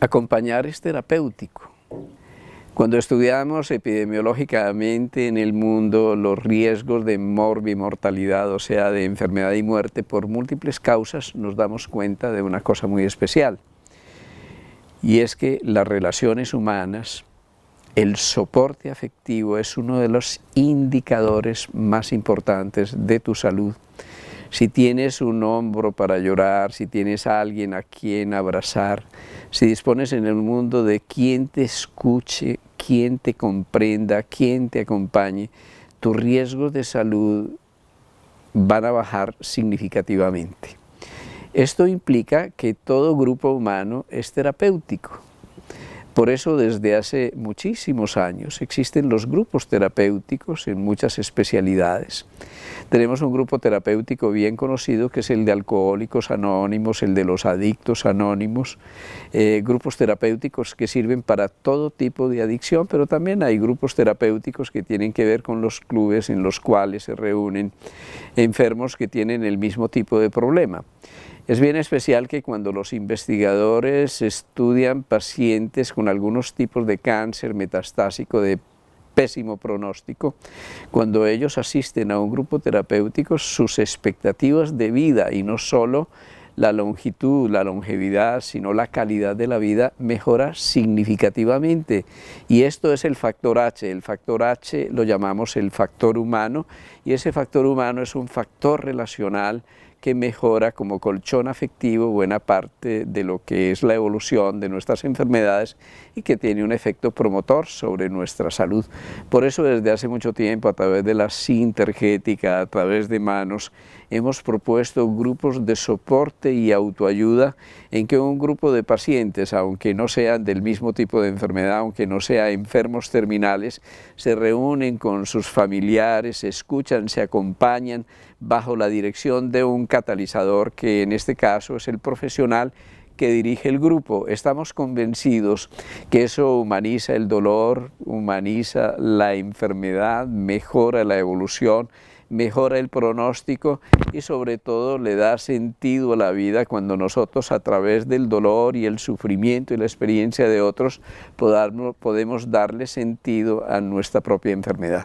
Acompañar es terapéutico. Cuando estudiamos epidemiológicamente en el mundo los riesgos de morbi-mortalidad, o sea, de enfermedad y muerte por múltiples causas, nos damos cuenta de una cosa muy especial. Y es que las relaciones humanas, el soporte afectivo es uno de los indicadores más importantes de tu salud si tienes un hombro para llorar, si tienes a alguien a quien abrazar, si dispones en el mundo de quien te escuche, quien te comprenda, quien te acompañe, tus riesgos de salud van a bajar significativamente. Esto implica que todo grupo humano es terapéutico. Por eso desde hace muchísimos años existen los grupos terapéuticos en muchas especialidades tenemos un grupo terapéutico bien conocido que es el de alcohólicos anónimos, el de los adictos anónimos, eh, grupos terapéuticos que sirven para todo tipo de adicción, pero también hay grupos terapéuticos que tienen que ver con los clubes en los cuales se reúnen enfermos que tienen el mismo tipo de problema. Es bien especial que cuando los investigadores estudian pacientes con algunos tipos de cáncer metastásico de pésimo pronóstico, cuando ellos asisten a un grupo terapéutico, sus expectativas de vida y no solo la longitud, la longevidad, sino la calidad de la vida mejora significativamente. Y esto es el factor H. El factor H lo llamamos el factor humano y ese factor humano es un factor relacional que mejora como colchón afectivo buena parte de lo que es la evolución de nuestras enfermedades y que tiene un efecto promotor sobre nuestra salud. Por eso desde hace mucho tiempo a través de la sintergética, a través de manos, hemos propuesto grupos de soporte y autoayuda en que un grupo de pacientes, aunque no sean del mismo tipo de enfermedad, aunque no sean enfermos terminales, se reúnen con sus familiares, se escuchan, se acompañan bajo la dirección de un catalizador que en este caso es el profesional que dirige el grupo. Estamos convencidos que eso humaniza el dolor, humaniza la enfermedad, mejora la evolución, mejora el pronóstico y sobre todo le da sentido a la vida cuando nosotros a través del dolor y el sufrimiento y la experiencia de otros podamos, podemos darle sentido a nuestra propia enfermedad.